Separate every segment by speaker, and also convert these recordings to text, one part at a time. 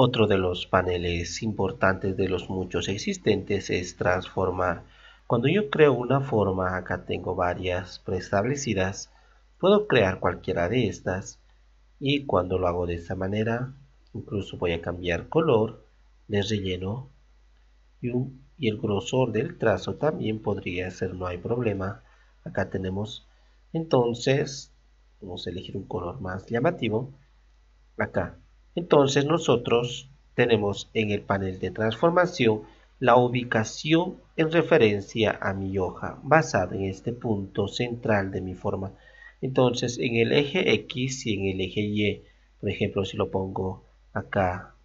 Speaker 1: Otro de los paneles importantes de los muchos existentes es transformar. Cuando yo creo una forma, acá tengo varias preestablecidas, puedo crear cualquiera de estas y cuando lo hago de esta manera, incluso voy a cambiar color, de relleno y, y el grosor del trazo también podría ser, no hay problema. Acá tenemos entonces, vamos a elegir un color más llamativo, acá entonces nosotros tenemos en el panel de transformación la ubicación en referencia a mi hoja basada en este punto central de mi forma. Entonces en el eje X y en el eje Y, por ejemplo si lo pongo acá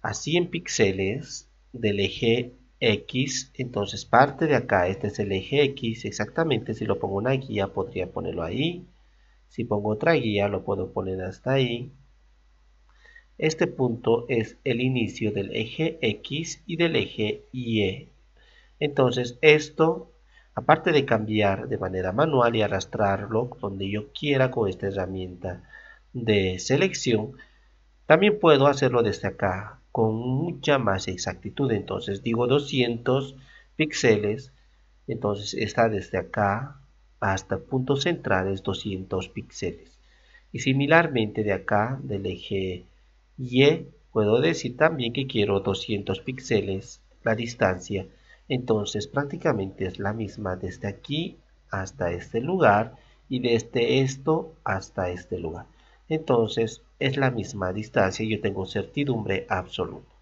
Speaker 1: a 100 píxeles del eje X, entonces parte de acá, este es el eje X exactamente, si lo pongo una guía podría ponerlo ahí, si pongo otra guía lo puedo poner hasta ahí, este punto es el inicio del eje X y del eje Y. Entonces esto, aparte de cambiar de manera manual y arrastrarlo donde yo quiera con esta herramienta de selección, también puedo hacerlo desde acá con mucha más exactitud. Entonces digo 200 píxeles, entonces está desde acá hasta punto central es 200 píxeles. Y similarmente de acá, del eje y eh, puedo decir también que quiero 200 píxeles la distancia. Entonces prácticamente es la misma desde aquí hasta este lugar y desde esto hasta este lugar. Entonces es la misma distancia y yo tengo certidumbre absoluta.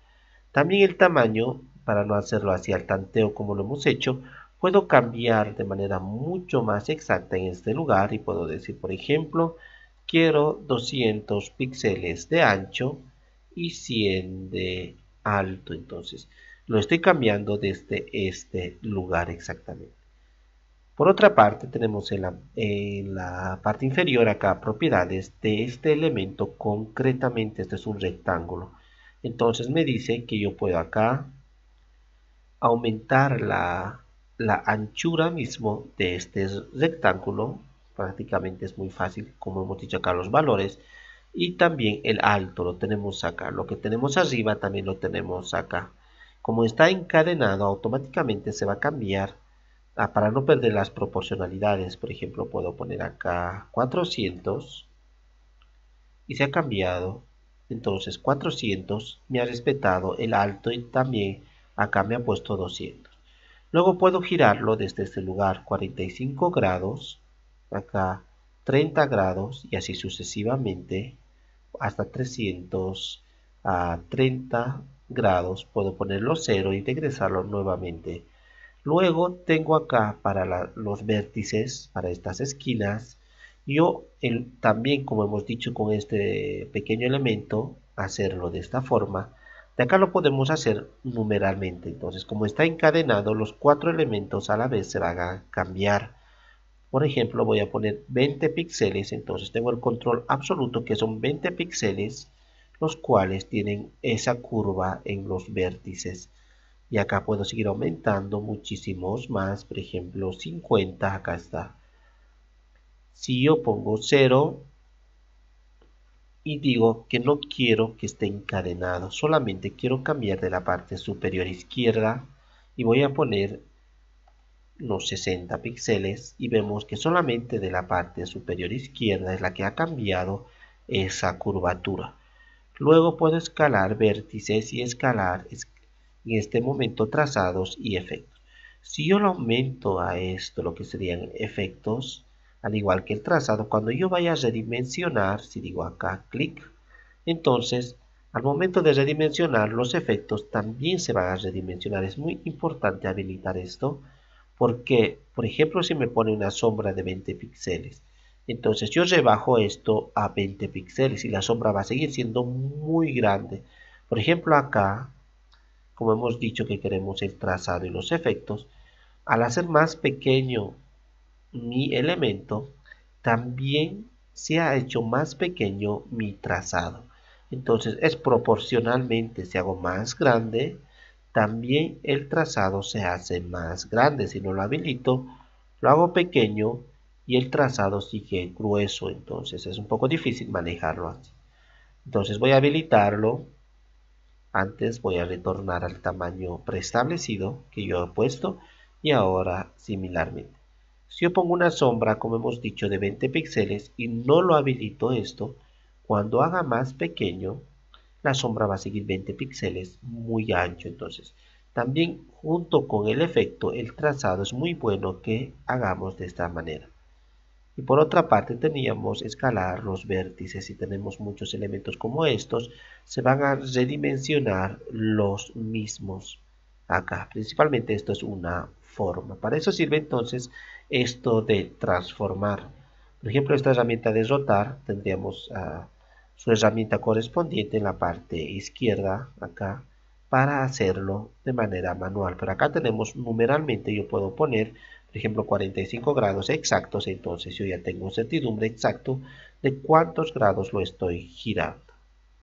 Speaker 1: También el tamaño, para no hacerlo así al tanteo como lo hemos hecho, puedo cambiar de manera mucho más exacta en este lugar y puedo decir, por ejemplo, quiero 200 píxeles de ancho y 100 de alto. Entonces, lo estoy cambiando desde este lugar exactamente. Por otra parte, tenemos en la, parte inferior acá propiedades de este elemento concretamente. Este es un rectángulo. Entonces me dice que yo puedo acá aumentar la, la anchura mismo de este rectángulo prácticamente es muy fácil, como hemos dicho acá, los valores. Y también el alto lo tenemos acá. Lo que tenemos arriba también lo tenemos acá. Como está encadenado, automáticamente se va a cambiar ah, para no perder las proporcionalidades. Por ejemplo, puedo poner acá 400 y se ha cambiado. Entonces 400 me ha respetado el alto y también acá me ha puesto 200. Luego puedo girarlo desde este lugar 45 grados acá 30 grados y así sucesivamente hasta 330 grados. Puedo ponerlo cero y regresarlo nuevamente. Luego tengo acá para los vértices, para estas esquinas, yo también, como hemos dicho con este pequeño elemento, hacerlo de esta forma. De acá lo podemos hacer numeralmente. Entonces, como está encadenado, los cuatro elementos a la vez se van a cambiar. Por ejemplo, voy a poner 20 píxeles, entonces tengo el control absoluto que son 20 píxeles, los cuales tienen esa curva en los vértices. Y acá puedo seguir aumentando muchísimos más, por ejemplo 50, acá está. Si yo pongo 0 y digo que no quiero que esté encadenado, solamente quiero cambiar de la parte superior izquierda y voy a poner los 60 píxeles y vemos que solamente de la parte superior izquierda es la que ha cambiado esa curvatura. Luego puedo escalar vértices y escalar en este momento trazados y efectos. Si yo lo aumento a esto, lo que serían efectos, al igual que el trazado, cuando yo vaya a redimensionar, si digo acá clic, entonces al momento de redimensionar los efectos también se van a redimensionar. Es muy importante habilitar esto porque, por ejemplo, si me pone una sombra de 20 píxeles, entonces yo rebajo esto a 20 píxeles y la sombra va a seguir siendo muy grande. Por ejemplo, acá, como hemos dicho que queremos el trazado y los efectos, al hacer más pequeño mi elemento, también se ha hecho más pequeño mi trazado. Entonces es proporcionalmente, si hago más grande, también el trazado se hace más grande. Si no lo habilito, lo hago pequeño y el trazado sigue grueso. Entonces es un poco difícil manejarlo así. Entonces voy a habilitarlo. Antes voy a retornar al tamaño preestablecido que yo he puesto y ahora similarmente. Si yo pongo una sombra, como hemos dicho, de 20 píxeles y no lo habilito esto, cuando haga más pequeño, la sombra va a seguir 20 píxeles, muy ancho entonces. También junto con el efecto, el trazado es muy bueno que hagamos de esta manera. Y por otra parte teníamos escalar los vértices. Si tenemos muchos elementos como estos, se van a redimensionar los mismos acá. Principalmente esto es una forma. Para eso sirve entonces esto de transformar. Por ejemplo, esta herramienta de rotar tendríamos a... Ah, su herramienta correspondiente en la parte izquierda acá para hacerlo de manera manual pero acá tenemos numeralmente yo puedo poner por ejemplo 45 grados exactos entonces yo ya tengo certidumbre exacto de cuántos grados lo estoy girando